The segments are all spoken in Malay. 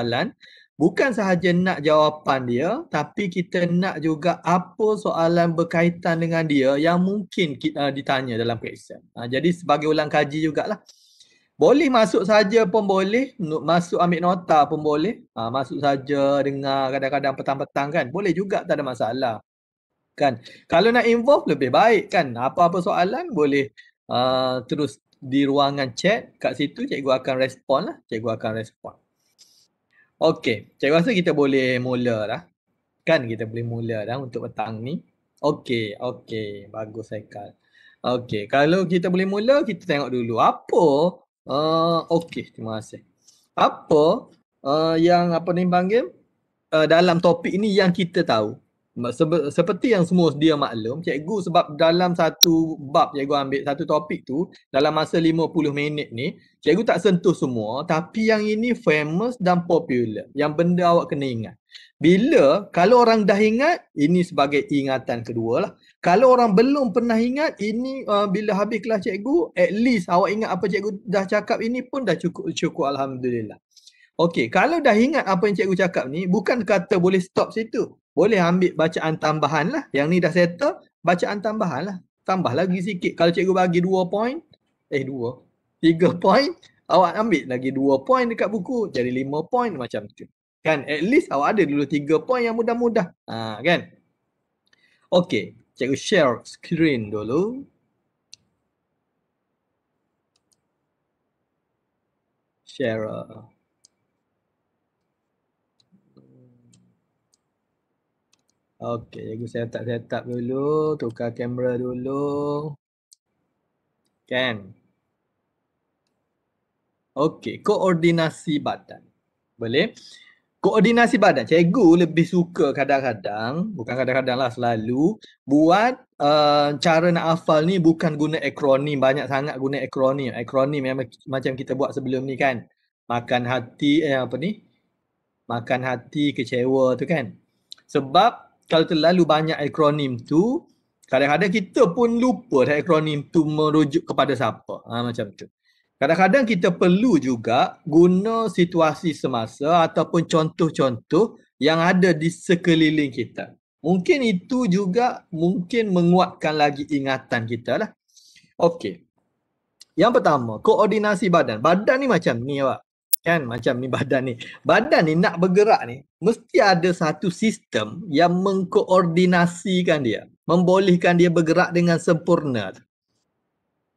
soalan bukan sahaja nak jawapan dia tapi kita nak juga apa soalan berkaitan dengan dia yang mungkin kita uh, ditanya dalam periksa. Uh, jadi sebagai ulang kaji jugalah. Boleh masuk saja pun boleh, masuk ambil nota pun boleh. Uh, masuk saja dengar kadang-kadang petang-petang kan. Boleh juga tak ada masalah. Kan. Kalau nak involve lebih baik kan. Apa-apa soalan boleh uh, terus di ruangan chat kat situ cikgu akan respon lah. Cikgu akan respon. Okey, cikgu rasa kita boleh mula dah. Kan kita boleh mula dah untuk petang ni. Okey, okey. Bagus sekali. Okey, kalau kita boleh mula, kita tengok dulu. Apa? Uh, okey, terima kasih. Apa uh, yang apa ni panggil? Uh, eh, dalam topik ni yang kita tahu seperti yang semua dia maklum cikgu sebab dalam satu bab cikgu ambil satu topik tu dalam masa lima puluh minit ni cikgu tak sentuh semua tapi yang ini famous dan popular yang benda awak kena ingat bila kalau orang dah ingat ini sebagai ingatan kedua lah kalau orang belum pernah ingat ini uh, bila habis kelas cikgu at least awak ingat apa cikgu dah cakap ini pun dah cukup cukup alhamdulillah Okey, kalau dah ingat apa yang cikgu cakap ni, bukan kata boleh stop situ boleh ambil bacaan tambahan lah. Yang ni dah settle, bacaan tambahan lah. Tambah lagi sikit. Kalau cikgu bagi dua point, eh dua, tiga point, awak ambil lagi dua point dekat buku. Jadi lima point macam tu. Kan? At least awak ada dulu tiga point yang mudah-mudah. Ha, kan? Okay. Cikgu share screen dulu. Share uh, Okey, jadi saya tak set up dulu, tukar kamera dulu. Kan? Okey, koordinasi badan. Boleh? Koordinasi badan. Cikgu lebih suka kadang-kadang, bukan kadang-kadang lah selalu, buat uh, cara nak hafal ni bukan guna akronim. Banyak sangat guna akronim. Akronim yang macam kita buat sebelum ni kan. Makan hati, eh apa ni? Makan hati, kecewa tu kan. Sebab kalau terlalu banyak akronim tu kadang-kadang kita pun lupa dah akronim tu merujuk kepada siapa ha, macam tu kadang-kadang kita perlu juga guna situasi semasa ataupun contoh-contoh yang ada di sekeliling kita mungkin itu juga mungkin menguatkan lagi ingatan kita lah okey yang pertama koordinasi badan badan ni macam ni awak kan macam ni badan ni badan ni nak bergerak ni mesti ada satu sistem yang mengkoordinasikan dia membolehkan dia bergerak dengan sempurna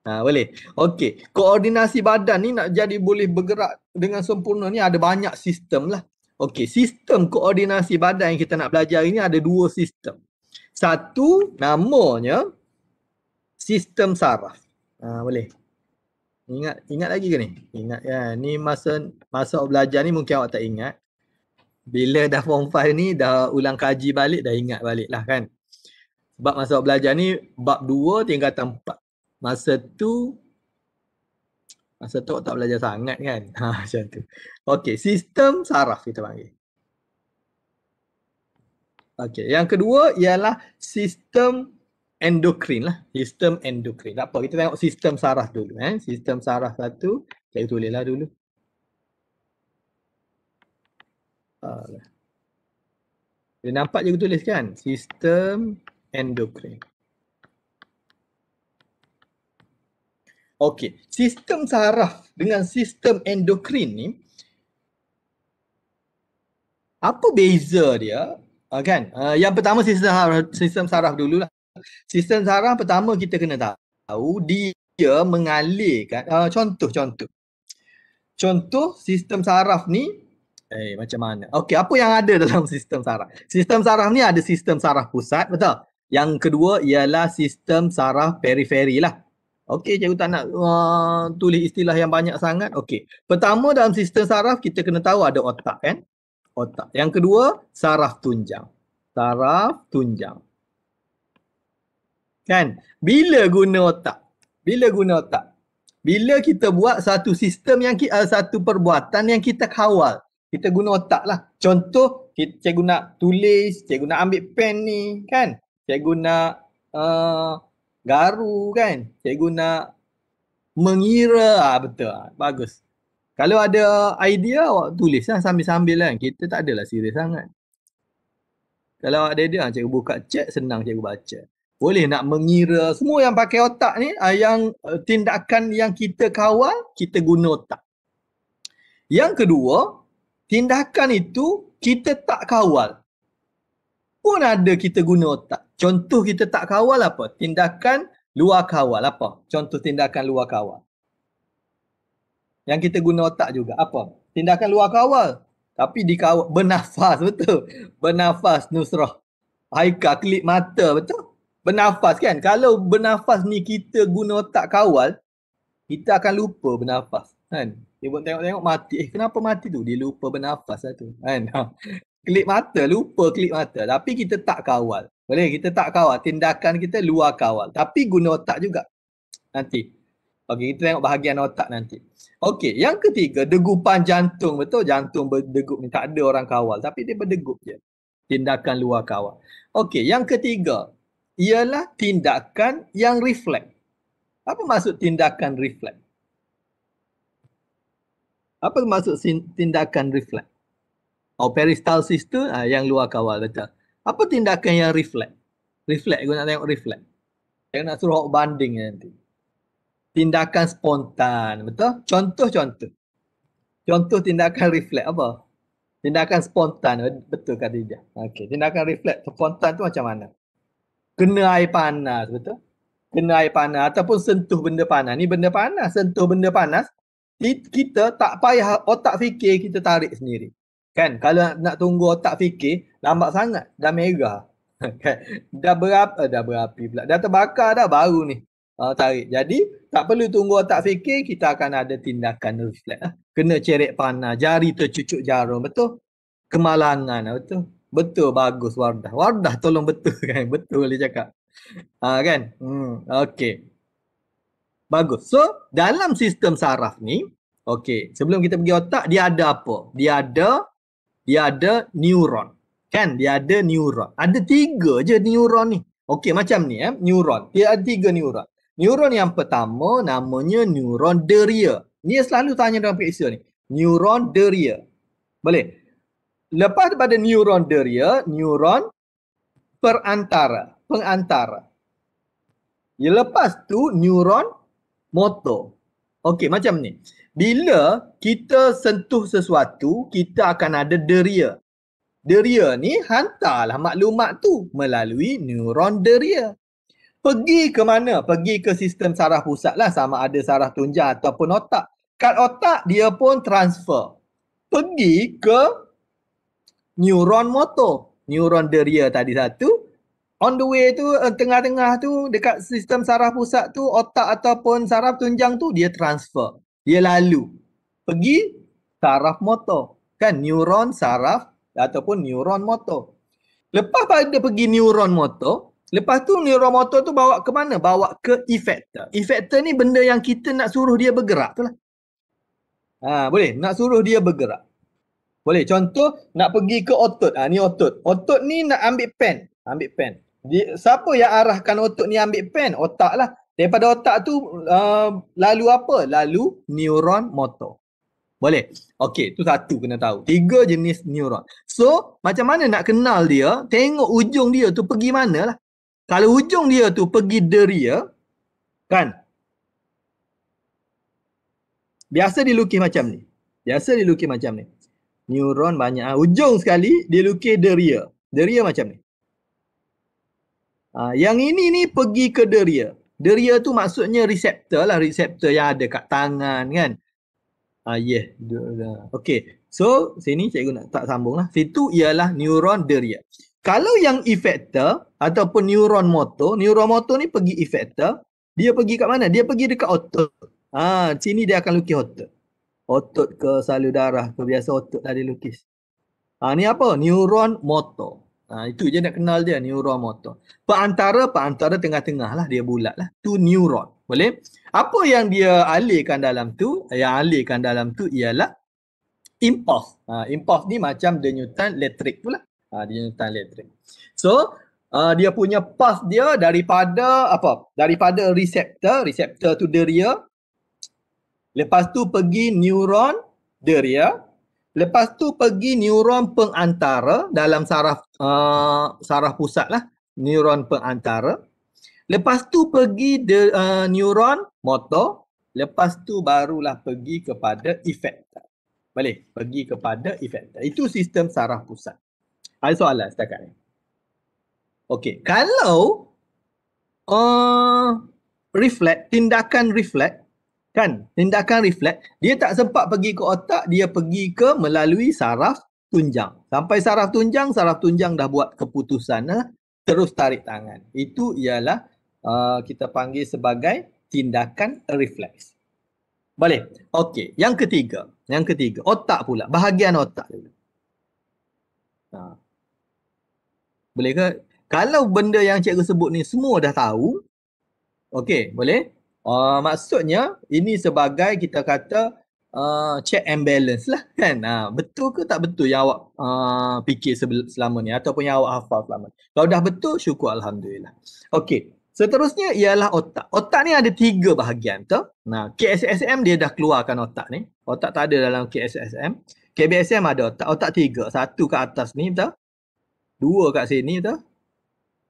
ha, boleh okey koordinasi badan ni nak jadi boleh bergerak dengan sempurna ni ada banyak sistem lah okey sistem koordinasi badan yang kita nak belajar ini ada dua sistem satu namanya sistem saraf ha, boleh Ingat ingat lagi ke ni? Ingat kan. Ya. Ni masa masa belajar ni mungkin awak tak ingat. Bila dah form 5 ni dah ulang kaji balik dah ingat balik lah kan. Sebab masa awak belajar ni bab 2 tingkatan 4. Masa tu masa tu awak tak belajar sangat kan. Ha macam tu. Okey, sistem saraf kita panggil. Okay yang kedua ialah sistem endokrin lah. Sistem endokrin. Tak apa, kita tengok sistem saraf dulu. Eh. Sistem saraf satu, saya tulislah dulu. Dia nampak je aku tulis kan? Sistem endokrin. Okey, sistem saraf dengan sistem endokrin ni apa beza dia? Uh, kan? Uh, yang pertama sistem saraf, sistem saraf dululah sistem saraf pertama kita kena tahu dia mengalirkan uh, contoh contoh contoh sistem saraf ni eh macam mana okey apa yang ada dalam sistem saraf sistem saraf ni ada sistem saraf pusat betul yang kedua ialah sistem saraf periferi lah okey cikgu tak nak uh, tulis istilah yang banyak sangat okey pertama dalam sistem saraf kita kena tahu ada otak kan otak yang kedua saraf tunjang saraf tunjang Kan? Bila guna otak? Bila guna otak? Bila kita buat satu sistem yang kita, eh, satu perbuatan yang kita kawal, kita guna otak lah. Contoh, kita, cikgu nak tulis, cikgu nak ambil pen ni, kan? Cikgu nak uh, eh, garu, kan? Cikgu nak mengira, ah, betul. Ah, bagus. Kalau ada idea, awak tulis lah sambil-sambil kan. Kita tak adalah serius sangat. Kalau ada idea, cikgu buka cek senang cikgu baca boleh nak mengira semua yang pakai otak ni ah, yang eh, tindakan yang kita kawal kita guna otak yang kedua tindakan itu kita tak kawal pun ada kita guna otak contoh kita tak kawal apa tindakan luar kawal apa contoh tindakan luar kawal yang kita guna otak juga apa tindakan luar kawal tapi di kawal, bernafas betul bernafas nusrah haika kelip mata betul bernafas kan kalau bernafas ni kita guna otak kawal kita akan lupa bernafas kan dia buat tengok-tengok mati eh kenapa mati tu dia lupa bernafas lah tu kan klik mata lupa klik mata tapi kita tak kawal boleh kita tak kawal tindakan kita luar kawal tapi guna otak juga nanti Okey, kita tengok bahagian otak nanti. Okey, yang ketiga, degupan jantung. Betul, jantung berdegup ni. Tak ada orang kawal. Tapi dia berdegup je. Tindakan luar kawal. Okey, yang ketiga, ialah tindakan yang reflect. Apa maksud tindakan reflect? Apa maksud tindakan reflect? Oh, peristalsis tu ah, yang luar kawal betul. Apa tindakan yang reflect? Reflect, aku nak tengok reflect. Saya nak suruh banding nanti. Tindakan spontan, betul? Contoh-contoh. Contoh tindakan reflect apa? Tindakan spontan, betul kata dia. Okey, tindakan reflect spontan tu macam mana? kena air panas betul kena air panas ataupun sentuh benda panas ni benda panas sentuh benda panas kita tak payah otak fikir kita tarik sendiri kan kalau nak tunggu otak fikir lambat sangat dah merah kan? dah berapa eh, dah berapi pula dah terbakar dah baru ni uh, tarik jadi tak perlu tunggu otak fikir kita akan ada tindakan reflect eh. kena ceret panas jari tercucuk jarum betul kemalangan betul Betul bagus Wardah. Wardah tolong betul kan. Betul boleh cakap. Ha kan? Hmm okey. Bagus. So dalam sistem saraf ni, okay, sebelum kita pergi otak dia ada apa? Dia ada dia ada neuron. Kan? Dia ada neuron. Ada tiga je neuron ni. Okay, macam ni eh, neuron. Dia ada tiga neuron. Neuron yang pertama namanya neuron deria. Ni selalu tanya dalam periksa ni. Neuron deria. Boleh? lepas daripada neuron deria, neuron perantara, pengantara. Ya lepas tu neuron motor. Okey macam ni. Bila kita sentuh sesuatu, kita akan ada deria. Deria ni hantarlah maklumat tu melalui neuron deria. Pergi ke mana? Pergi ke sistem saraf pusat lah sama ada saraf tunjang ataupun otak. Kat otak dia pun transfer. Pergi ke neuron motor. Neuron deria tadi satu. On the way tu, eh, tengah-tengah tu, dekat sistem saraf pusat tu, otak ataupun saraf tunjang tu, dia transfer. Dia lalu. Pergi saraf motor. Kan neuron saraf ataupun neuron motor. Lepas pada pergi neuron motor, lepas tu neuron motor tu bawa ke mana? Bawa ke efektor. Efektor ni benda yang kita nak suruh dia bergerak tu lah. Ha, boleh? Nak suruh dia bergerak. Boleh contoh nak pergi ke otot. Ha, ni otot. Otot ni nak ambil pen. Ambil pen. Di, siapa yang arahkan otot ni ambil pen? Otak lah. Daripada otak tu uh, lalu apa? Lalu neuron motor. Boleh? Okey, tu satu kena tahu. Tiga jenis neuron. So, macam mana nak kenal dia? Tengok ujung dia tu pergi mana lah. Kalau ujung dia tu pergi deria, ya, kan? Biasa dilukis macam ni. Biasa dilukis macam ni neuron banyak. Ha, ah, ujung sekali dia lukis Deria rear. macam ni. Ha, yang ini ni pergi ke deria. Deria tu maksudnya reseptor lah. Reseptor yang ada kat tangan kan. Ha, ah, yeah. Okay. So sini cikgu nak tak sambung lah. Situ ialah neuron deria. Kalau yang efektor ataupun neuron motor, neuron motor ni pergi efektor. dia pergi kat mana? Dia pergi dekat otot. Ah, sini dia akan lukis otot otot ke salur darah ke biasa otot dah dilukis. Ha, ah, ni apa? Neuron motor. Ha, itu je nak kenal dia, neuron motor. Perantara, perantara tengah-tengah lah dia bulat lah. Tu neuron. Boleh? Apa yang dia alihkan dalam tu, yang alihkan dalam tu ialah impulse. Ha, impulse ni macam denyutan elektrik pula. Ha, denyutan elektrik. So, Uh, dia punya path dia daripada apa daripada reseptor reseptor tu deria Lepas tu pergi neuron deria. Ya. Lepas tu pergi neuron pengantara dalam saraf uh, saraf pusat lah. Neuron pengantara. Lepas tu pergi de, uh, neuron motor. Lepas tu barulah pergi kepada efek, Boleh pergi kepada efek. Itu sistem saraf pusat. Ada soalan setakat ni? Okey. Kalau uh, reflect, tindakan reflect kan tindakan refleks dia tak sempat pergi ke otak dia pergi ke melalui saraf tunjang sampai saraf tunjang saraf tunjang dah buat keputusan lah, terus tarik tangan itu ialah uh, kita panggil sebagai tindakan refleks boleh okey yang ketiga yang ketiga otak pula bahagian otak dulu ha. boleh ke kalau benda yang cikgu sebut ni semua dah tahu okey boleh Uh, maksudnya ini sebagai kita kata uh, check and balance lah kan. Uh, betul ke tak betul yang awak uh, fikir sebel- selama ni ataupun yang awak hafal selama ni. Kalau dah betul syukur Alhamdulillah. Okay. Seterusnya ialah otak. Otak ni ada tiga bahagian tu. Nah, KSSM dia dah keluarkan otak ni. Otak tak ada dalam KSSM. KBSM ada otak. Otak tiga. Satu kat atas ni tu. Dua kat sini tu.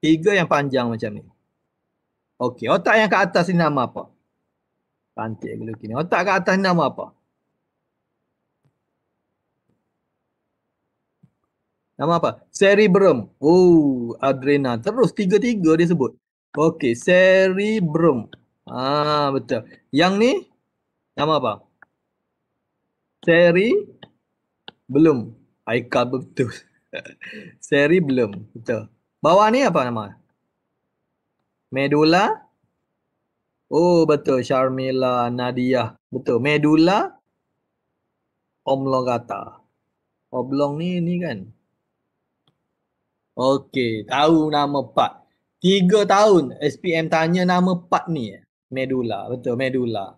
Tiga yang panjang macam ni. Okey, otak yang kat atas ni nama apa? Cantik aku lukis ni. Otak kat atas ni nama apa? Nama apa? Cerebrum. Oh, adrena. Terus tiga-tiga dia sebut. Okey, cerebrum. Ah, betul. Yang ni nama apa? Seri belum. Aikal betul. Seri belum. Betul. Bawah ni apa nama? medula oh betul Sharmila Nadia betul medula oblongata oblong ni ni kan okey tahu nama part Tiga tahun SPM tanya nama part ni medula betul medula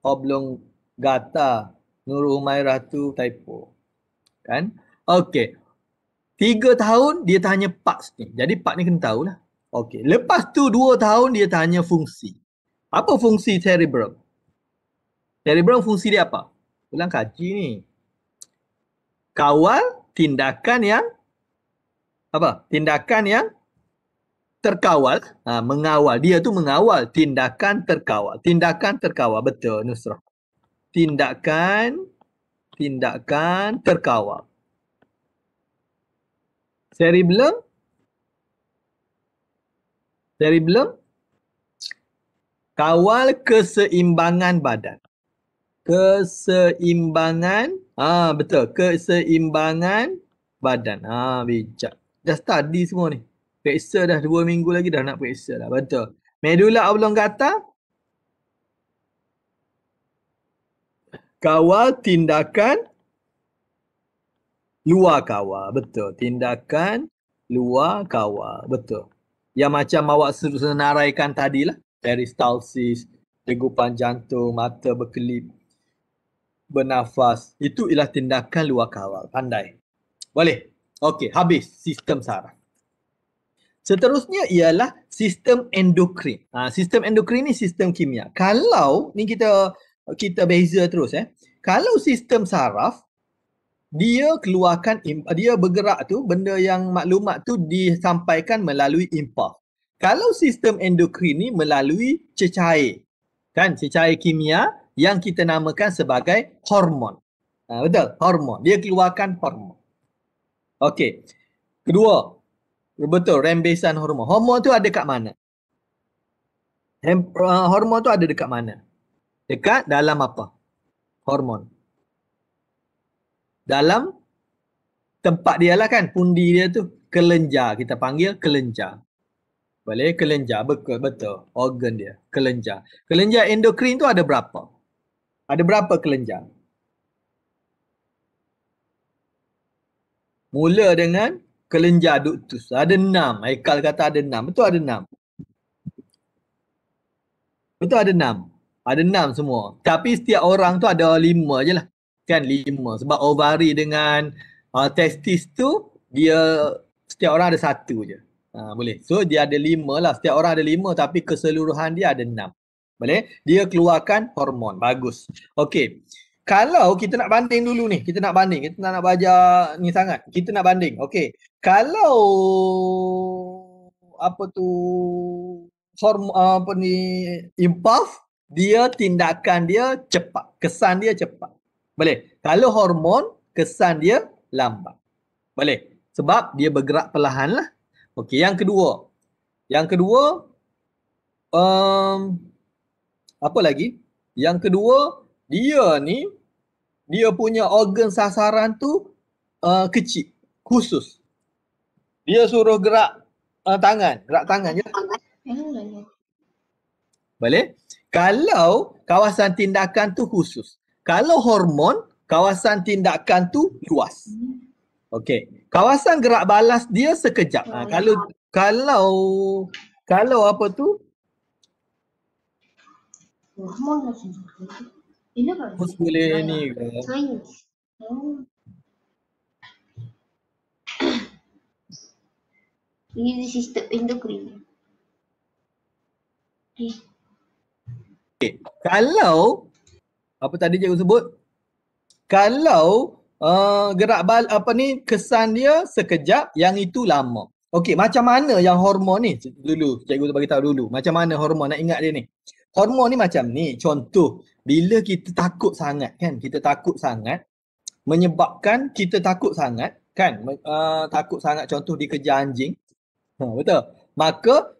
oblong gata Nurul Humairah tu typo kan okey Tiga tahun dia tanya parts ni. Jadi part ni kena tahulah. Okey, lepas tu dua tahun dia tanya fungsi. Apa fungsi cerebrum? Cerebrum fungsi dia apa? Belang kaji ni. Kawal tindakan yang apa? Tindakan yang terkawal, ha, mengawal. Dia tu mengawal tindakan terkawal. Tindakan terkawal, betul Nusrah. Tindakan tindakan terkawal. Cerebrum dari belum? Kawal keseimbangan badan. Keseimbangan. Ah betul. Keseimbangan badan. Ah ha, bijak. Dah study semua ni. Periksa dah dua minggu lagi dah nak periksa dah. Betul. Medula oblongata. Kawal tindakan luar kawal. Betul. Tindakan luar kawal. Betul yang macam awak senaraikan tadi lah peristalsis, degupan jantung, mata berkelip, bernafas. Itu ialah tindakan luar kawal. Pandai. Boleh. Okey, habis sistem saraf. Seterusnya ialah sistem endokrin. Ha, sistem endokrin ni sistem kimia. Kalau ni kita kita beza terus eh. Kalau sistem saraf dia keluarkan dia bergerak tu benda yang maklumat tu disampaikan melalui impuls kalau sistem endokrin ni melalui cecair kan cecair kimia yang kita namakan sebagai hormon ha, betul hormon dia keluarkan hormon okey kedua betul rembesan hormon hormon tu ada dekat mana uh, hormon tu ada dekat mana dekat dalam apa hormon dalam tempat dia lah kan, pundi dia tu kelenjar, kita panggil kelenjar boleh, kelenjar, betul, betul organ dia, kelenjar kelenjar endokrin tu ada berapa? ada berapa kelenjar? mula dengan kelenjar ductus, ada enam Haikal kata ada enam, betul ada enam betul ada enam ada enam semua, tapi setiap orang tu ada lima je lah kan lima sebab ovari dengan uh, testis tu dia setiap orang ada satu je uh, boleh so dia ada lima lah setiap orang ada lima tapi keseluruhan dia ada enam boleh dia keluarkan hormon bagus okey kalau kita nak banding dulu ni kita nak banding kita nak nak belajar ni sangat kita nak banding okey kalau apa tu hormon apa ni impulse dia tindakan dia cepat kesan dia cepat boleh. Kalau hormon, kesan dia lambat. Boleh. Sebab dia bergerak perlahan lah. Okey, yang kedua. Yang kedua, um, apa lagi? Yang kedua, dia ni, dia punya organ sasaran tu uh, kecil, khusus. Dia suruh gerak uh, tangan, gerak tangan je. Boleh? Kalau kawasan tindakan tu khusus. Kalau hormon, kawasan tindakan tu luas. Okey. Kawasan gerak balas dia sekejap. Ha, kalau kalau kalau apa tu? Hormon lah macam tu. Ini apa? boleh oh. Ini di sistem endokrin. Okay. Okay. Kalau apa tadi cikgu sebut kalau uh, gerak bal apa ni kesan dia sekejap yang itu lama okey macam mana yang hormon ni dulu cikgu tu bagi tahu dulu macam mana hormon nak ingat dia ni hormon ni macam ni contoh bila kita takut sangat kan kita takut sangat menyebabkan kita takut sangat kan uh, takut sangat contoh dikejar anjing ha, betul maka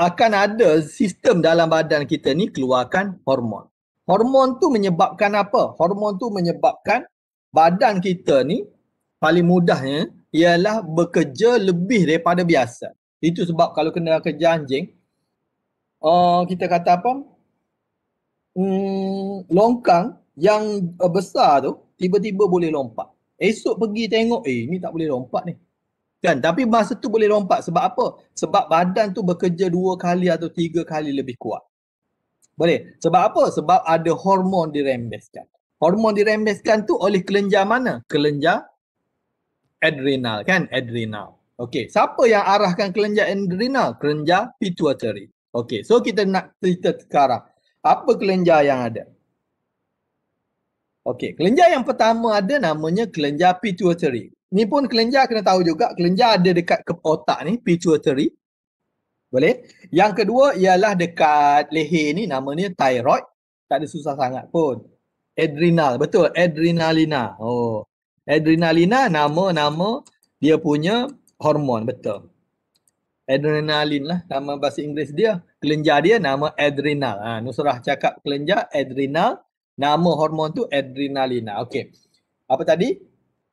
akan ada sistem dalam badan kita ni keluarkan hormon Hormon tu menyebabkan apa? Hormon tu menyebabkan badan kita ni paling mudahnya ialah bekerja lebih daripada biasa. Itu sebab kalau kena kerja anjing, uh, kita kata apa? Hmm, longkang yang uh, besar tu tiba-tiba boleh lompat. Esok pergi tengok, eh ni tak boleh lompat ni. Kan? Tapi masa tu boleh lompat sebab apa? Sebab badan tu bekerja dua kali atau tiga kali lebih kuat. Boleh. Sebab apa? Sebab ada hormon dirembeskan. Hormon dirembeskan tu oleh kelenjar mana? Kelenjar adrenal kan? Adrenal. Okey, siapa yang arahkan kelenjar adrenal? Kelenjar pituitary. Okey, so kita nak cerita sekarang. Apa kelenjar yang ada? Okey, kelenjar yang pertama ada namanya kelenjar pituitary. Ni pun kelenjar kena tahu juga, kelenjar ada dekat otak ni, pituitary. Boleh? Yang kedua ialah dekat leher ni namanya thyroid. Tak ada susah sangat pun. Adrenal, betul. Adrenalina. Oh. Adrenalina nama-nama dia punya hormon, betul. Adrenalin lah nama bahasa Inggeris dia. Kelenjar dia nama adrenal. Ha, Nusrah cakap kelenjar adrenal. Nama hormon tu adrenalina. Okey. Apa tadi?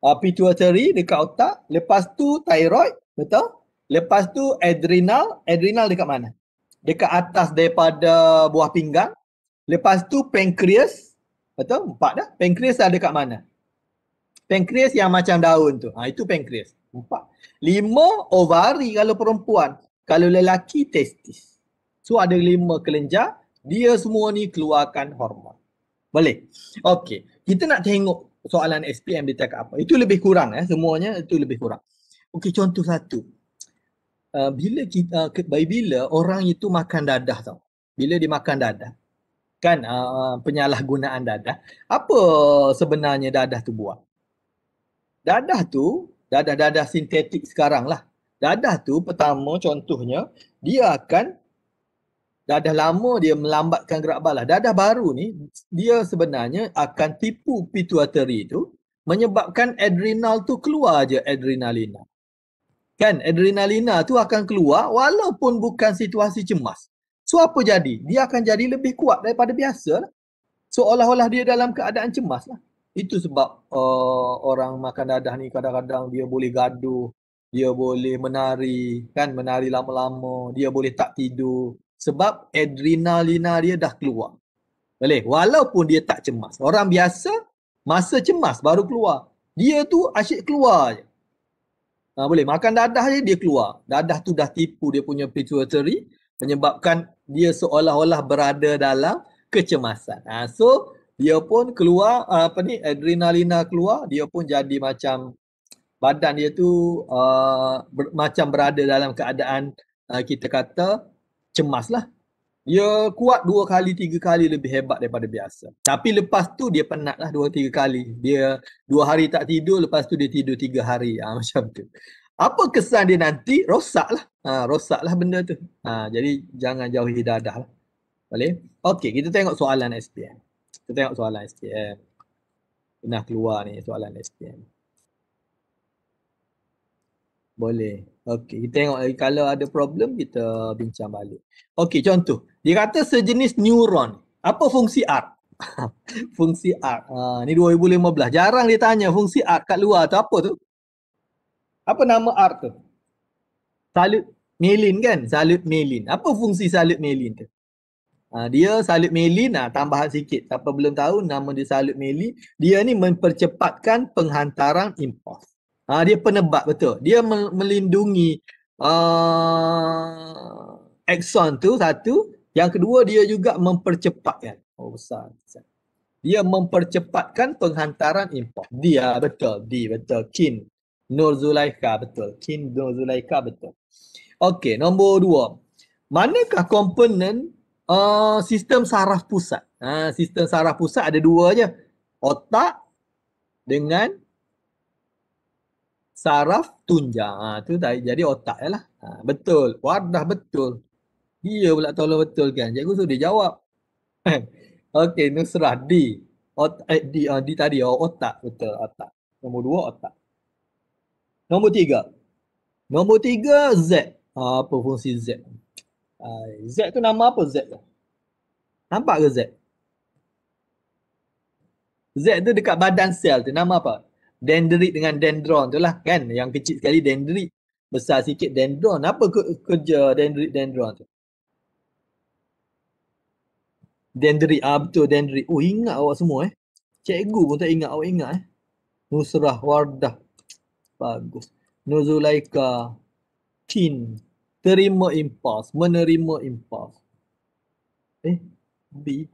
Uh, pituitary dekat otak. Lepas tu thyroid. Betul? Lepas tu adrenal, adrenal dekat mana? Dekat atas daripada buah pinggang. Lepas tu pancreas. Betul? Empat dah. Pancreas ada dekat mana? Pancreas yang macam daun tu. Ha, itu pancreas. Empat. Lima ovari kalau perempuan. Kalau lelaki testis. So ada lima kelenjar. Dia semua ni keluarkan hormon. Boleh? Okey. Kita nak tengok soalan SPM dia cakap apa. Itu lebih kurang ya. Eh. Semuanya itu lebih kurang. Okey contoh satu. Ah, bila kita uh, bila orang itu makan dadah tau bila dia makan dadah kan uh, penyalahgunaan dadah apa sebenarnya dadah tu buat dadah tu dadah-dadah sintetik sekarang lah dadah tu pertama contohnya dia akan dadah lama dia melambatkan gerak balas dadah baru ni dia sebenarnya akan tipu pituitary tu menyebabkan adrenal tu keluar aje adrenalina kan adrenalina tu akan keluar walaupun bukan situasi cemas so apa jadi dia akan jadi lebih kuat daripada biasa seolah-olah dia dalam keadaan cemas lah itu sebab uh, orang makan dadah ni kadang-kadang dia boleh gaduh dia boleh menari kan menari lama-lama dia boleh tak tidur sebab adrenalina dia dah keluar boleh walaupun dia tak cemas orang biasa masa cemas baru keluar dia tu asyik keluar je Ha, boleh makan dadah je dia keluar. Dadah tu dah tipu dia punya pituitary menyebabkan dia seolah-olah berada dalam kecemasan. Ha, so dia pun keluar ah, apa ni adrenalina keluar dia pun jadi macam badan dia tu uh, ber, macam berada dalam keadaan uh, kita kata cemas lah. Ya kuat dua kali tiga kali lebih hebat daripada biasa. Tapi lepas tu dia penat lah dua tiga kali. Dia dua hari tak tidur lepas tu dia tidur tiga hari ha, macam tu. Apa kesan dia nanti? Rosak lah. Ha, rosak lah benda tu. Ha, jadi jangan jauhi dadah lah. Boleh? Okey kita tengok soalan SPM. Kita tengok soalan SPM. Pernah keluar ni soalan SPM. Boleh. Okey, kita tengok lagi kalau ada problem kita bincang balik. Okey, contoh. Dia kata sejenis neuron. Apa fungsi art? fungsi art. Ha, ah, ni 2015. Jarang dia tanya fungsi art kat luar tu apa tu? Apa nama art tu? Salut melin kan? Salut melin. Apa fungsi salut melin tu? Ha, dia salut melin, ha, ah, tambahan sikit. Siapa belum tahu nama dia salut melin, dia ni mempercepatkan penghantaran impuls. Uh, dia penebak betul. Dia melindungi uh, ah, axon tu satu. Yang kedua dia juga mempercepatkan. Oh besar. besar. Dia mempercepatkan penghantaran import. Dia ah, betul. Di betul. Kin Nur Zulaika betul. Kin Nur Zulaika betul. Okey, nombor dua. Manakah komponen uh, sistem saraf pusat? Uh, sistem saraf pusat ada dua je. Otak dengan saraf tunjang. Ha, tu tak jadi otak je lah. Ha, betul. wadah betul. Dia pula tolong betul kan. Cikgu suruh dia jawab. Okey, Nusrah D. Ot eh, D, uh, D tadi, oh, otak. Betul, otak. Nombor dua, otak. Nombor tiga. Nombor tiga, Z. Ha, apa fungsi Z? Ha, Z tu nama apa Z? Nampak ke Z? Z tu dekat badan sel tu. Nama apa? dendrit dengan dendron tu lah kan yang kecil sekali dendrit besar sikit dendron apa kerja dendrit dendron tu dendrit ah betul dendrit oh ingat awak semua eh cikgu pun tak ingat awak ingat eh Nusrah Wardah bagus Nuzulaika Tin terima impas menerima impas eh B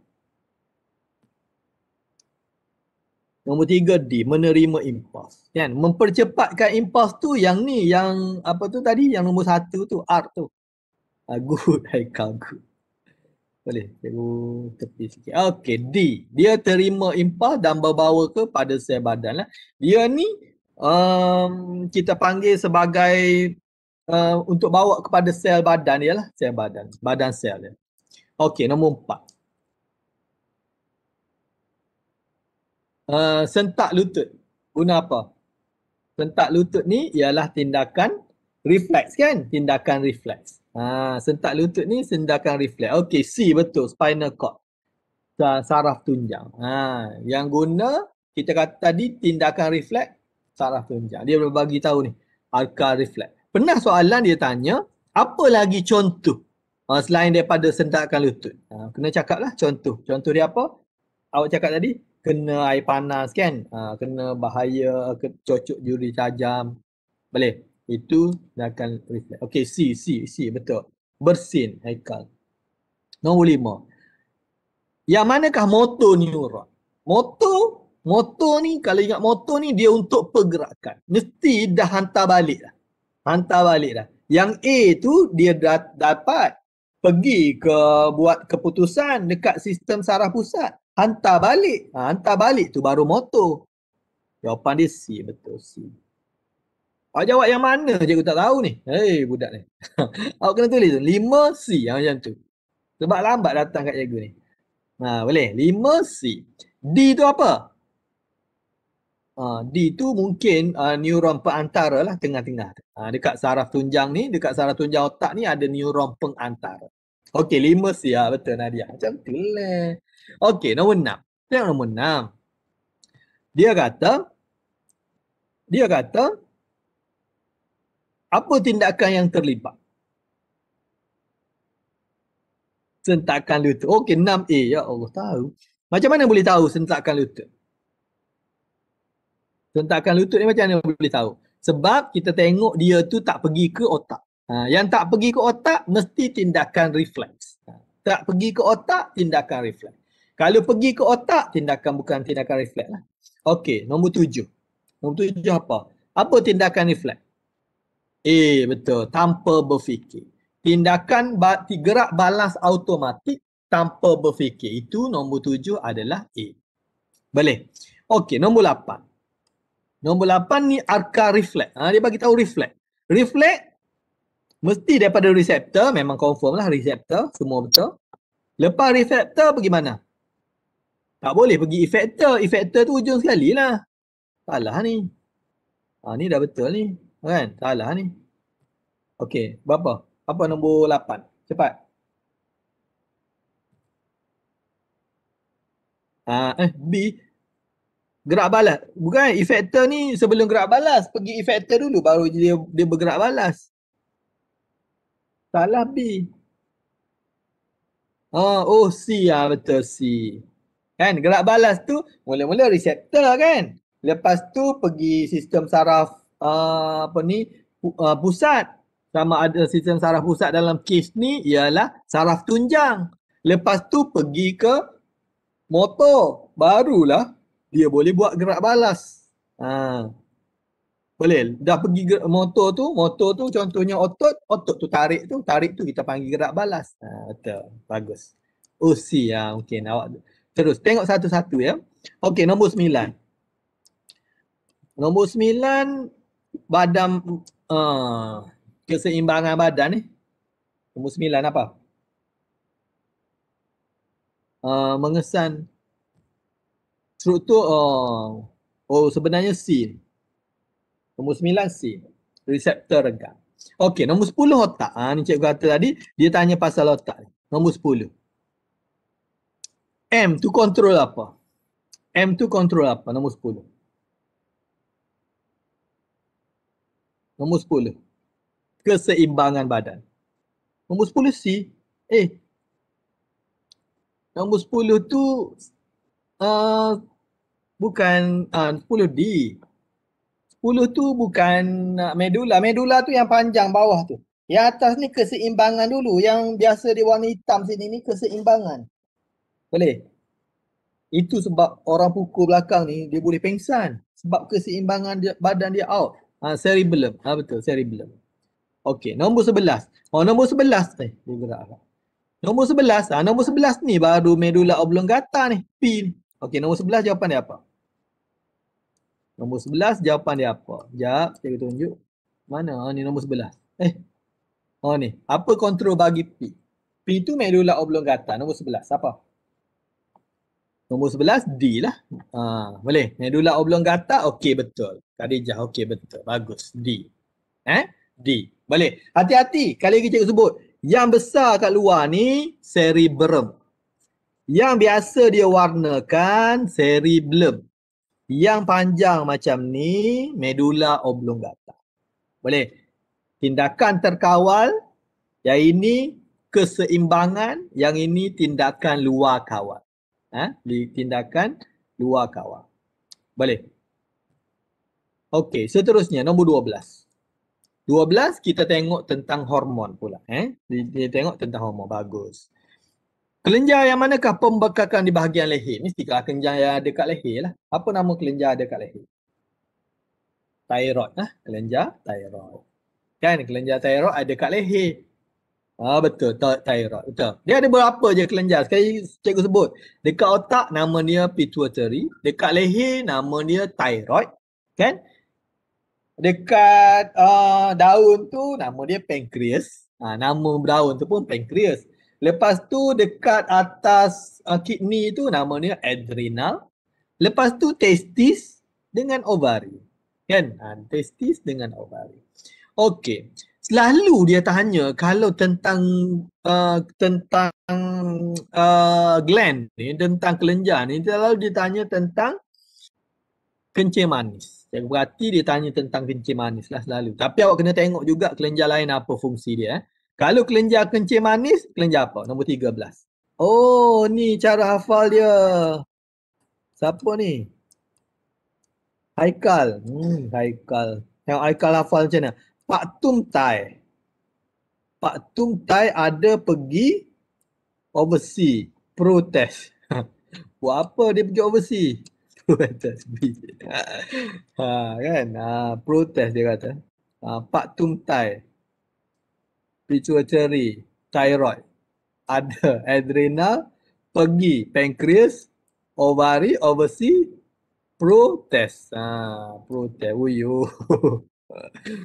Nombor tiga D, menerima impuls. Kan? Mempercepatkan impuls tu yang ni, yang apa tu tadi, yang nombor satu tu, R tu. Uh, good, I come good. Boleh, cikgu tepi sikit. Okay, D. Dia terima impuls dan berbawa ke pada sel badan. Lah. Dia ni um, kita panggil sebagai uh, untuk bawa kepada sel badan dia lah. Sel badan, badan sel dia. Okay, nombor empat. Eh, sentak lutut. Guna apa? Sentak lutut ni ialah tindakan refleks kan? Tindakan refleks. Ha, sentak lutut ni tindakan refleks. Okay, C betul. Spinal cord. Saraf tunjang. Ha, yang guna kita kata tadi tindakan refleks saraf tunjang. Dia berbagi tahu ni. Arka refleks. Pernah soalan dia tanya, apa lagi contoh uh, selain daripada sentakkan lutut? Uh, kena cakap lah contoh. Contoh dia apa? Awak cakap tadi, kena air panas kan ha, kena bahaya ke, cocok juri tajam boleh itu dia akan reflect okey C C C betul bersin Haikal nombor lima yang manakah motor neuron motor motor ni kalau ingat motor ni dia untuk pergerakan mesti dah hantar balik lah hantar balik lah yang A tu dia dah dapat pergi ke buat keputusan dekat sistem saraf pusat hantar balik. Ha, hantar balik tu baru motor. Jawapan dia C, betul C. Awak jawab yang mana cikgu tak tahu ni? Hei budak ni. Awak kena tulis tu. 5C yang ha, macam tu. Sebab lambat datang kat jago ni. Ha, boleh? 5C. D tu apa? Ha, D tu mungkin uh, neuron perantara lah tengah-tengah. Ha, dekat saraf tunjang ni, dekat saraf tunjang otak ni ada neuron pengantara. Okey 5C lah ha, betul Nadia. Macam tu lah. Okey, nombor enam. Tengok nombor enam. Dia kata, dia kata, apa tindakan yang terlibat? Sentakan lutut. Okey, enam A. Ya Allah tahu. Macam mana boleh tahu sentakan lutut? Sentakan lutut ni macam mana boleh tahu? Sebab kita tengok dia tu tak pergi ke otak. Ha, yang tak pergi ke otak mesti tindakan refleks. Ha, tak pergi ke otak tindakan refleks. Kalau pergi ke otak, tindakan bukan tindakan refleks lah. Okey, nombor tujuh. Nombor tujuh apa? Apa tindakan refleks? Eh, betul. Tanpa berfikir. Tindakan ba- gerak balas automatik tanpa berfikir. Itu nombor tujuh adalah A. Boleh. Okey, nombor lapan. Nombor lapan ni arka refleks. Ha, dia bagi tahu refleks. Refleks mesti daripada reseptor. Memang confirm lah reseptor. Semua betul. Lepas reseptor pergi mana? Tak boleh pergi efektor. Efektor tu ujung sekali lah. Salah ni. Ha, ni dah betul ni. Kan? Salah ni. Okay. Berapa? Apa nombor 8? Cepat. Ha, eh, B. Gerak balas. Bukan efektor ni sebelum gerak balas. Pergi efektor dulu baru dia, dia bergerak balas. Salah B. Ha, oh C lah. Betul C. Kan gerak balas tu mula-mula reseptor kan. Lepas tu pergi sistem saraf uh, apa ni uh, pusat. Sama ada sistem saraf pusat dalam kes ni ialah saraf tunjang. Lepas tu pergi ke motor barulah dia boleh buat gerak balas. Ha. Boleh. Dah pergi motor tu, motor tu contohnya otot, otot tu tarik tu, tarik tu kita panggil gerak balas. Ha, betul. Bagus. OC oh, ya ha, mungkin awak Terus tengok satu-satu ya. Okey nombor sembilan. Nombor sembilan badan uh, keseimbangan badan ni. Eh. Nombor sembilan apa? Uh, mengesan struktur uh, oh sebenarnya C. Nombor sembilan C. Reseptor regang. Okey nombor sepuluh otak. Ha, ni cikgu kata tadi dia tanya pasal otak. Nombor sepuluh. M tu kontrol apa? M tu kontrol apa? Nombor 10. Nombor 10. Keseimbangan badan. Nombor 10 C. Eh. Nombor 10 tu uh, bukan uh, 10 D. 10 tu bukan uh, medula. Medula tu yang panjang bawah tu. Yang atas ni keseimbangan dulu. Yang biasa di warna hitam sini ni keseimbangan. Boleh? Itu sebab orang pukul belakang ni dia boleh pengsan sebab keseimbangan dia, badan dia out. Ha, cerebellum. Ha, betul, cerebellum. Okey, nombor sebelas. Oh, nombor sebelas. Eh, dia gerak. Nombor sebelas. Ha, nombor sebelas ni baru medula oblongata ni. Pin. Okey, nombor sebelas jawapan dia apa? Nombor sebelas jawapan dia apa? Sekejap, saya tunjuk. Mana ha, ni nombor sebelas? Eh, oh ni. Apa kontrol bagi P? P tu medula oblongata. Nombor sebelas. Apa? Nombor sebelas D lah. Ha, boleh. Medulla oblongata okey betul. Tadi Kadijah okey betul. Bagus. D. Eh? D. Boleh. Hati-hati kali lagi cikgu sebut. Yang besar kat luar ni berem, Yang biasa dia warnakan seri cerebellum. Yang panjang macam ni medulla oblongata. Boleh. Tindakan terkawal yang ini keseimbangan, yang ini tindakan luar kawal ha? di tindakan luar kawal. Boleh. Okey, seterusnya nombor dua belas. Dua belas kita tengok tentang hormon pula. Eh? Kita tengok tentang hormon. Bagus. Kelenjar yang manakah pembekakan di bahagian leher? Ni setiap kelenjar yang ada kat leher lah. Apa nama kelenjar ada kat leher? Thyroid lah. Kelenjar thyroid. Kan kelenjar thyroid ada kat leher. Ah betul, tiroid, Betul. Dia ada berapa je kelenjar? Sekali cikgu sebut. Dekat otak nama dia pituitary, dekat leher nama dia tiroid, kan? Dekat uh, daun tu nama dia pancreas. Ha, nama daun tu pun pancreas. Lepas tu dekat atas uh, kidney tu nama dia adrenal. Lepas tu testis dengan ovari. Kan? Ha, testis dengan ovari. Okey selalu dia tanya kalau tentang uh, tentang uh, gland ni tentang kelenjar ni selalu dia tanya tentang kencing manis yang berarti dia tanya tentang kencing manis lah selalu tapi awak kena tengok juga kelenjar lain apa fungsi dia eh. kalau kelenjar kencing manis kelenjar apa nombor belas. oh ni cara hafal dia siapa ni Haikal hmm Haikal yang Haikal hafal macam mana Pak Tung Tai. Pak Tung Tai ada pergi overseas protest. Buat apa dia pergi overseas? Protest. ha, kan? Ha, protest dia kata. Ha, Pak Tung Tai. Pituitary. Thyroid. Ada adrenal. Pergi pancreas. ovari Overseas. Protest. Ha, protest. Uyuh.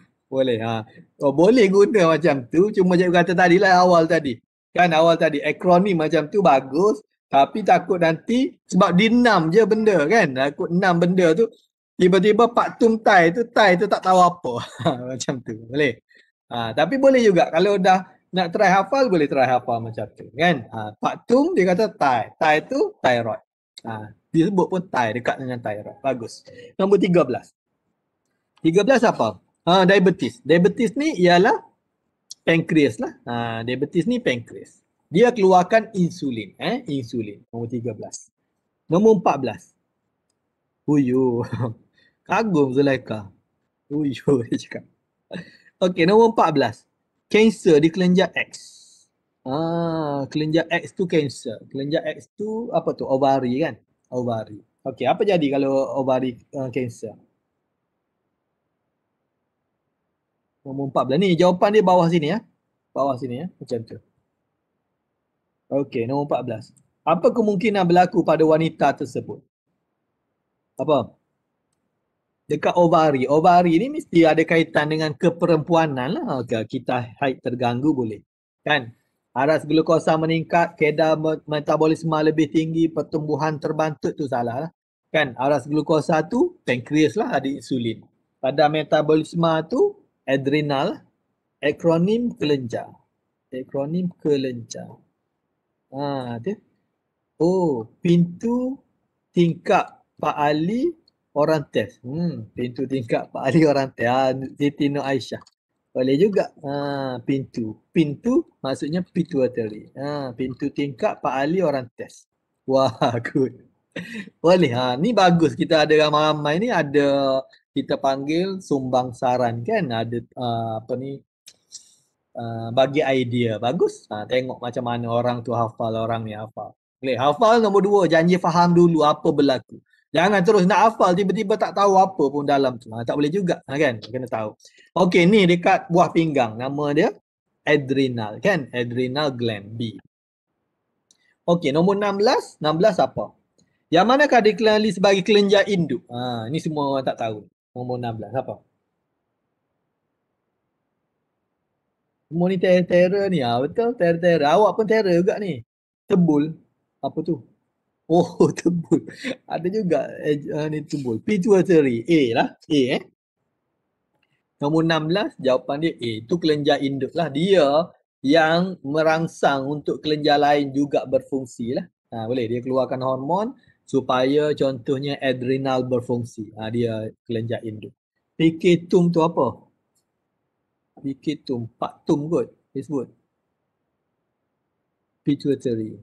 boleh ha oh, boleh guna macam tu cuma cikgu kata tadi lah awal tadi kan awal tadi akronim macam tu bagus tapi takut nanti sebab dinam je benda kan takut enam benda tu tiba-tiba pak tum tai tu tai tu tak tahu apa ha, macam tu boleh ha, tapi boleh juga kalau dah nak try hafal boleh try hafal macam tu kan ha, pak tum dia kata tai tai tu thyroid ha, dia sebut pun tai dekat dengan thyroid bagus nombor tiga belas apa Ha, diabetes. Diabetes ni ialah pankreas lah. Ha, diabetes ni pankreas. Dia keluarkan insulin. Eh? Insulin. Nombor 13. Nombor 14. Huyo. Kagum Zulaika. Huyo dia cakap. Okay, nombor 14. Cancer di kelenjar X. Ah, kelenjar X tu cancer. Kelenjar X tu apa tu? Ovari kan? Ovari. Okay, apa jadi kalau ovari uh, cancer? Nombor 14. Ni jawapan dia bawah sini ya. Bawah sini ya. Macam tu. Okey, nombor 14. Apa kemungkinan berlaku pada wanita tersebut? Apa? Dekat ovari. Ovari ni mesti ada kaitan dengan keperempuanan lah. Okay, kita haid terganggu boleh. Kan? Aras glukosa meningkat, kadar metabolisme lebih tinggi, pertumbuhan terbantut tu salah lah. Kan? Aras glukosa tu, pankreas lah ada insulin. Pada metabolisme tu, adrenal akronim kelenjar akronim kelenjar ha dia oh pintu tingkap Pak Ali orang test hmm pintu tingkap Pak Ali orang test ha, Siti Nur Aisyah boleh juga ha, pintu pintu maksudnya pintu ateri ha, pintu tingkap Pak Ali orang test wah good boleh ha ni bagus kita ada ramai-ramai ni ada kita panggil sumbang saran kan ada uh, apa ni uh, bagi idea bagus ha, tengok macam mana orang tu hafal orang ni hafal boleh hafal nombor dua janji faham dulu apa berlaku jangan terus nak hafal tiba-tiba tak tahu apa pun dalam tu ha, tak boleh juga ha, kan kena tahu okey ni dekat buah pinggang nama dia adrenal kan adrenal gland B okey nombor 16 16 apa yang manakah dikenali sebagai kelenjar induk? Ha, ini semua orang tak tahu. Nombor 16 apa? Semua ni terror, terror ni ah betul terror terror. Awak pun terror juga ni. Tebul apa tu? Oh tebul. Ada juga uh, ni tebul. Pituitary A lah. A eh. Nombor 16 jawapan dia A. Itu kelenjar induk lah. Dia yang merangsang untuk kelenjar lain juga berfungsi lah. Ha, boleh dia keluarkan hormon supaya contohnya adrenal berfungsi ha, dia kelenjar induk PK tum tu apa PK tum pak tum kot good. pituitary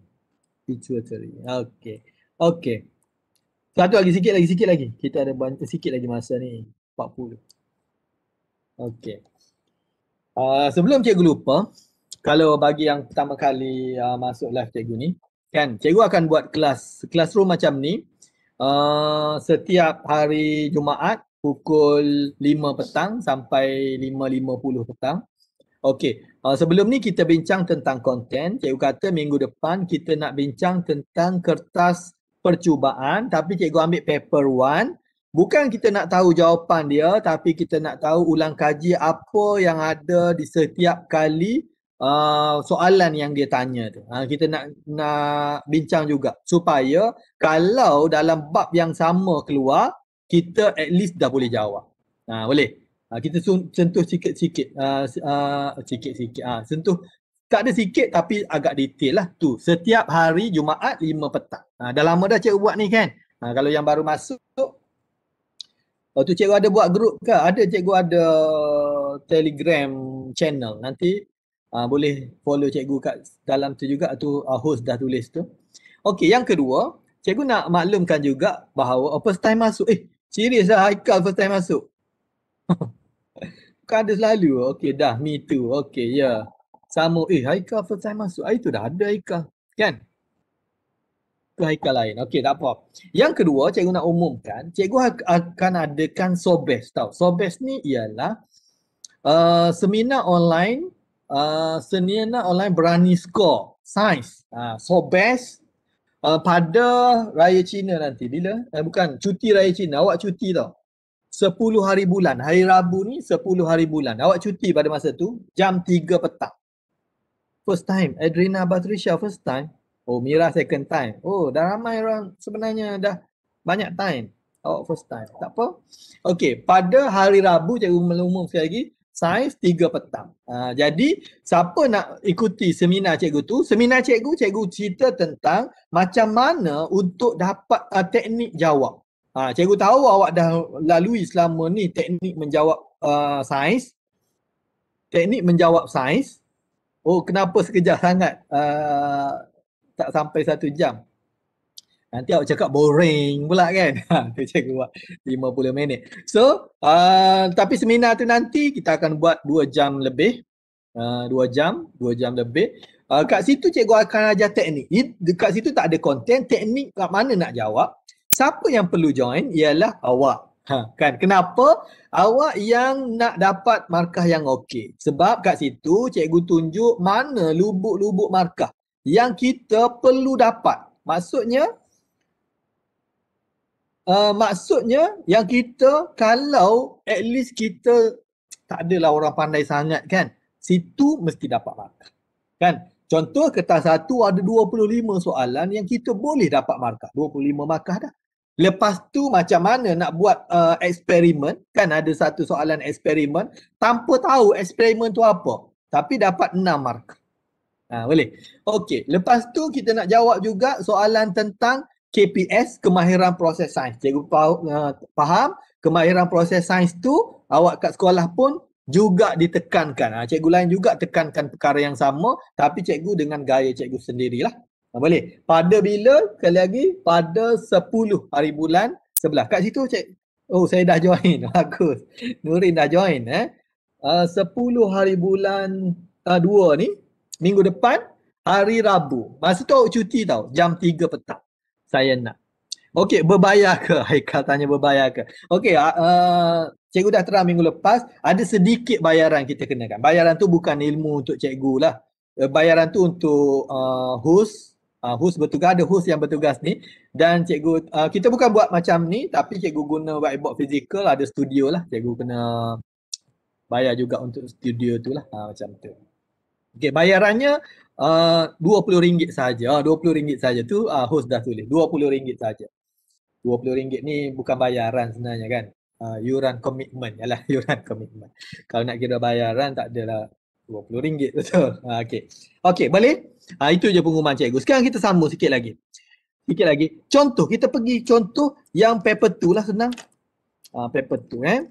pituitary Okay, okay. satu lagi sikit lagi sikit lagi kita ada banyak sikit lagi masa ni 40 okey uh, sebelum cikgu lupa kalau bagi yang pertama kali uh, masuk live cikgu ni kan cikgu akan buat kelas kelas classroom macam ni uh, setiap hari Jumaat pukul 5 petang sampai 5.50 petang Okey, uh, sebelum ni kita bincang tentang konten. Cikgu kata minggu depan kita nak bincang tentang kertas percubaan tapi cikgu ambil paper one. Bukan kita nak tahu jawapan dia tapi kita nak tahu ulang kaji apa yang ada di setiap kali uh, soalan yang dia tanya tu. Uh, kita nak nak bincang juga supaya kalau dalam bab yang sama keluar, kita at least dah boleh jawab. Ah uh, boleh. Uh, kita sentuh sikit-sikit uh, uh, sikit-sikit ah uh, sentuh tak ada sikit tapi agak detail lah tu. Setiap hari Jumaat lima petang. Ha, dah lama dah cikgu buat ni kan? Ha, kalau yang baru masuk tu. Oh tu cikgu ada buat grup ke? Ada cikgu ada telegram channel. Nanti uh, boleh follow cikgu kat dalam tu juga tu uh, host dah tulis tu okey yang kedua cikgu nak maklumkan juga bahawa uh, first time masuk eh serius lah Haikal first time masuk bukan ada selalu okey dah me too okey ya yeah. sama eh Haikal first time masuk hari ah, itu dah ada Haikal kan ke Haikal lain. Okey tak apa. Yang kedua cikgu nak umumkan, cikgu akan adakan sobes tau. Sobes ni ialah uh, seminar online uh, Seniana lah Online Berani skor, Sains uh, So best uh, pada Raya Cina nanti Bila? Eh, bukan, cuti Raya Cina Awak cuti tau Sepuluh hari bulan Hari Rabu ni sepuluh hari bulan Awak cuti pada masa tu Jam tiga petang First time Adrina Batrisha first time Oh Mira second time Oh dah ramai orang sebenarnya dah banyak time Awak first time Tak apa Okay pada hari Rabu Cikgu mengumum sekali lagi sains 3 petang. Uh, jadi siapa nak ikuti seminar cikgu tu, seminar cikgu, cikgu cerita tentang macam mana untuk dapat uh, teknik jawab. Uh, cikgu tahu awak dah lalui selama ni teknik menjawab uh, sains. Teknik menjawab sains. Oh kenapa sekejap sangat? Uh, tak sampai satu jam. Nanti awak cakap boring pula kan. Ha, cikgu buat 50 minit. So, uh, tapi seminar tu nanti kita akan buat 2 jam lebih. Uh, 2 jam, 2 jam lebih. Uh, kat situ cikgu akan ajar teknik. Dekat situ tak ada konten, teknik kat mana nak jawab. Siapa yang perlu join ialah awak. Ha, kan? Kenapa? Awak yang nak dapat markah yang okey. Sebab kat situ cikgu tunjuk mana lubuk-lubuk markah yang kita perlu dapat. Maksudnya Uh, maksudnya yang kita kalau at least kita tak adalah orang pandai sangat kan situ mesti dapat markah kan contoh kertas satu ada 25 soalan yang kita boleh dapat markah 25 markah dah lepas tu macam mana nak buat uh, eksperimen kan ada satu soalan eksperimen tanpa tahu eksperimen tu apa tapi dapat 6 markah ha, boleh okey lepas tu kita nak jawab juga soalan tentang KPS kemahiran proses sains. Cikgu eh, faham kemahiran proses sains tu awak kat sekolah pun juga ditekankan. Ah, cikgu lain juga tekankan perkara yang sama tapi cikgu dengan gaya cikgu sendirilah. Ah, boleh. Pada bila? sekali lagi pada 10 hari bulan 11. Kat situ cik Oh saya dah join. Bagus. Nurin dah join eh. Ah, uh, 10 hari bulan uh, 2 ni minggu depan hari Rabu. Masa tu awak cuti tau jam 3 petang saya nak. Okey, berbayar ke? Haikal tanya berbayar ke? Okey, uh, cikgu dah terang minggu lepas, ada sedikit bayaran kita kenakan. Bayaran tu bukan ilmu untuk cikgu lah. Uh, bayaran tu untuk uh, host, uh, host bertugas, ada host yang bertugas ni. Dan cikgu, uh, kita bukan buat macam ni, tapi cikgu guna whiteboard fizikal, ada studio lah. Cikgu kena bayar juga untuk studio tu lah, uh, macam tu. Okey, bayarannya Ah, uh, rm ringgit saja, ah, RM20 saja tu uh, host dah tulis rm ringgit saja. rm ringgit ni bukan bayaran sebenarnya kan. Uh, yuran komitmen ialah yuran komitmen. Kalau nak kira bayaran tak adalah RM20 betul. Uh, okay. okay boleh? Uh, itu je pengumuman cikgu. Sekarang kita sambung sikit lagi. Sikit lagi. Contoh kita pergi contoh yang paper tu lah senang. Uh, paper 2 eh.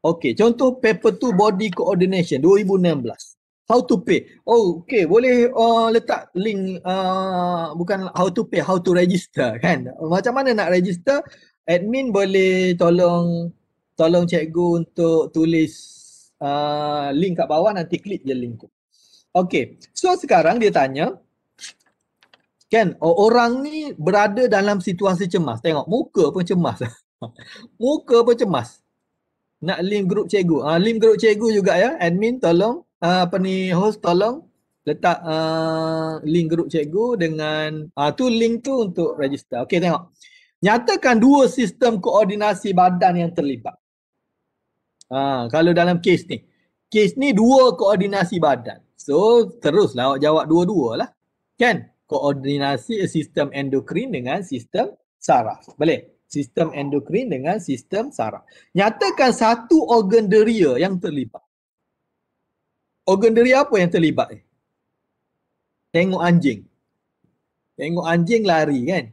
Okay contoh paper tu body coordination 2016 how to pay. Oh, okay, boleh uh, letak link uh, bukan how to pay, how to register kan. Macam mana nak register? Admin boleh tolong tolong cikgu untuk tulis uh, link kat bawah nanti klik je link tu. Okay, so sekarang dia tanya kan orang ni berada dalam situasi cemas. Tengok muka pun cemas. muka pun cemas. Nak link grup cikgu. Uh, link grup cikgu juga ya. Admin tolong Ah, apa ni host tolong letak uh, link grup cikgu dengan uh, tu link tu untuk register. Okey tengok. Nyatakan dua sistem koordinasi badan yang terlibat. Uh, kalau dalam kes ni. Kes ni dua koordinasi badan. So teruslah awak jawab dua-dua lah. Kan? Koordinasi sistem endokrin dengan sistem saraf. Boleh? Sistem endokrin dengan sistem saraf. Nyatakan satu organ deria yang terlibat organ deri apa yang terlibat ni? Tengok anjing. Tengok anjing lari kan?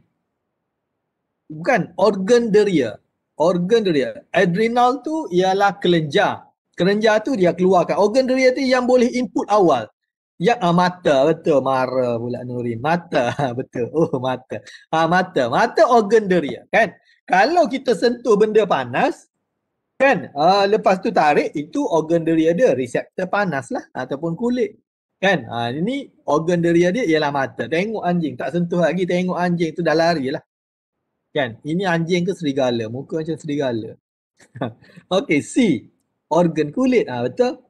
Bukan organ deria. Organ deria. Adrenal tu ialah kelenjar. Kelenjar tu dia keluarkan. Organ deria tu yang boleh input awal. Ya ah, mata betul mara pula Nurin. Mata betul. Oh mata. Ah mata. Mata organ deria kan? Kalau kita sentuh benda panas, Kan? Uh, lepas tu tarik, itu organ deria dia, reseptor panas lah ataupun kulit. Kan? Uh, ini organ deria dia ialah mata. Tengok anjing, tak sentuh lagi, tengok anjing tu dah lari lah. Kan? Ini anjing ke serigala? Muka macam serigala. okay, C. Organ kulit. Ha, betul?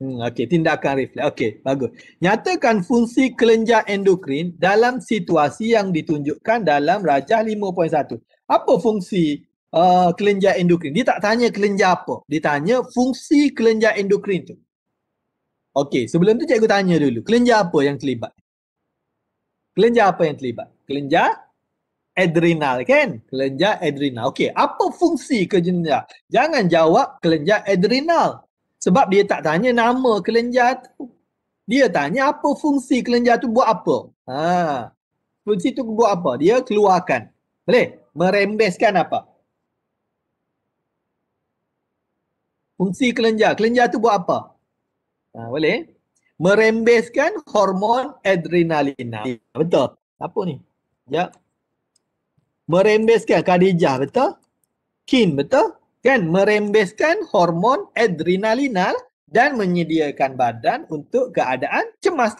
Hmm, okay, tindakan refleks. Okay, bagus. Nyatakan fungsi kelenjar endokrin dalam situasi yang ditunjukkan dalam rajah 5.1. Apa fungsi uh, kelenjar endokrin. Dia tak tanya kelenjar apa. Dia tanya fungsi kelenjar endokrin tu. Okey, sebelum tu cikgu tanya dulu. Kelenjar apa yang terlibat? Kelenjar apa yang terlibat? Kelenjar adrenal kan? Kelenjar adrenal. Okey, apa fungsi kelenjar? Jangan jawab kelenjar adrenal. Sebab dia tak tanya nama kelenjar tu. Dia tanya apa fungsi kelenjar tu buat apa? Ha. Fungsi tu buat apa? Dia keluarkan. Boleh? Merembeskan apa? Fungsi kelenjar. Kelenjar tu buat apa? Ha, boleh? Merembeskan hormon adrenalina. Ha, betul. Apa ni? Ya. Merembeskan kadijah betul? Kin betul? Kan merembeskan hormon adrenalina dan menyediakan badan untuk keadaan cemas.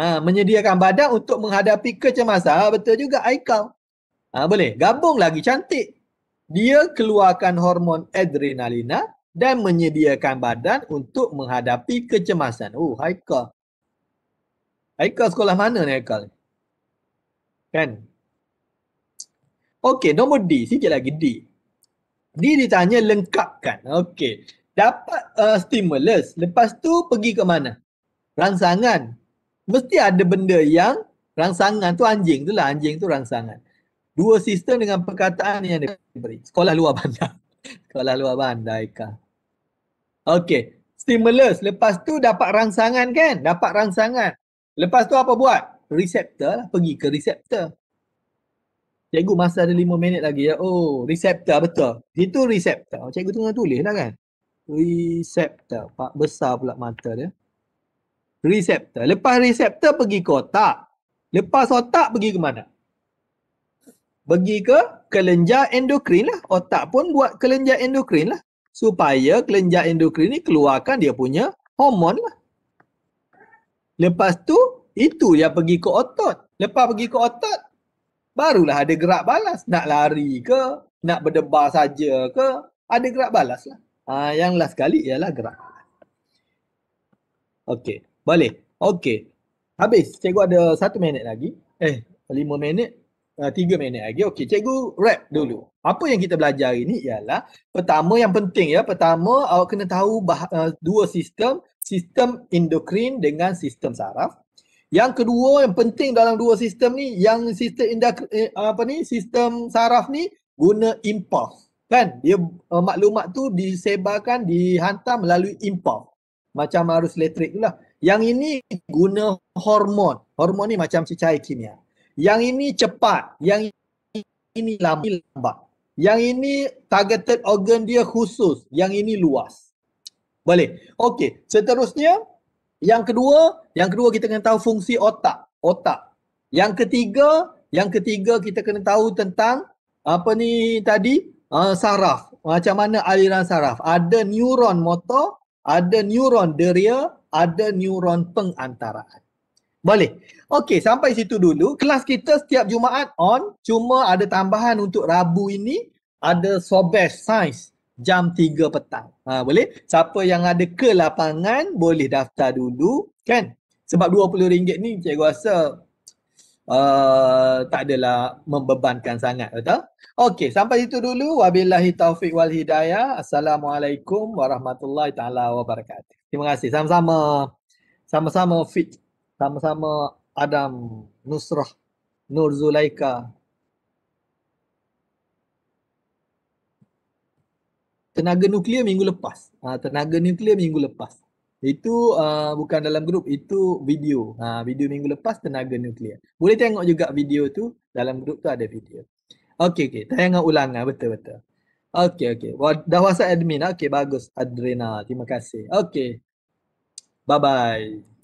Ha, menyediakan badan untuk menghadapi kecemasan. Ha, betul juga Aikal. Ha, boleh. Gabung lagi cantik. Dia keluarkan hormon adrenalina dan menyediakan badan untuk menghadapi kecemasan. Oh, Haikal. Haikal sekolah mana ni Haikal? Kan? Okey, nombor D. Sikit lagi D. D ditanya lengkapkan. Okey. Dapat uh, stimulus. Lepas tu pergi ke mana? Rangsangan. Mesti ada benda yang rangsangan tu anjing tu lah. Anjing tu rangsangan. Dua sistem dengan perkataan yang diberi. Sekolah luar bandar. Sekolah luar bandar Eka. Okay. Stimulus. Lepas tu dapat rangsangan kan? Dapat rangsangan. Lepas tu apa buat? Reseptor lah. Pergi ke reseptor. Cikgu masa ada lima minit lagi ya. Oh, reseptor betul. Itu reseptor. Cikgu tengah tulis lah kan? Reseptor. Pak besar pula mata dia. Reseptor. Lepas reseptor pergi ke otak. Lepas otak pergi ke mana? pergi ke kelenjar endokrin lah. Otak pun buat kelenjar endokrin lah. Supaya kelenjar endokrin ni keluarkan dia punya hormon lah. Lepas tu, itu yang pergi ke otot. Lepas pergi ke otot, barulah ada gerak balas. Nak lari ke, nak berdebar saja ke, ada gerak balas lah. Ha, yang last sekali ialah gerak. Okey, boleh. Okey. Habis, cikgu ada satu minit lagi. Eh, lima minit. Ah, tiga minit lagi. Okey, cikgu rap dulu. Apa yang kita belajar ini ialah pertama yang penting ya. Pertama, awak kena tahu bah- uh, dua sistem. Sistem endokrin dengan sistem saraf. Yang kedua yang penting dalam dua sistem ni, yang sistem endokrin eh, apa ni, sistem saraf ni guna impuls. Kan? Dia uh, maklumat tu disebarkan, dihantar melalui impuls. Macam arus elektrik lah. Yang ini guna hormon. Hormon ni macam cecair kimia. Yang ini cepat, yang ini lambat. Yang ini targeted organ dia khusus, yang ini luas. Boleh. Okey, seterusnya yang kedua, yang kedua kita kena tahu fungsi otak, otak. Yang ketiga, yang ketiga kita kena tahu tentang apa ni tadi? Uh, saraf. Macam mana aliran saraf? Ada neuron motor, ada neuron deria, ada neuron pengantaraan. Boleh. Okey, sampai situ dulu. Kelas kita setiap Jumaat on. Cuma ada tambahan untuk Rabu ini. Ada sobes Science jam 3 petang. Ha, boleh? Siapa yang ada ke lapangan boleh daftar dulu. Kan? Sebab RM20 ni saya rasa uh, tak adalah membebankan sangat. Betul? Okey, sampai situ dulu. Wabillahi taufiq wal hidayah. Assalamualaikum warahmatullahi taala wabarakatuh. Terima kasih. Sama-sama. Sama-sama fit. -sama sama-sama Adam Nusrah Nur Zulaika tenaga nuklear minggu lepas ha, tenaga nuklear minggu lepas itu uh, bukan dalam grup itu video ha, video minggu lepas tenaga nuklear boleh tengok juga video tu dalam grup tu ada video okey okey tayangan ulangan betul betul okey okey dah whatsapp admin okey bagus adrena terima kasih okey bye bye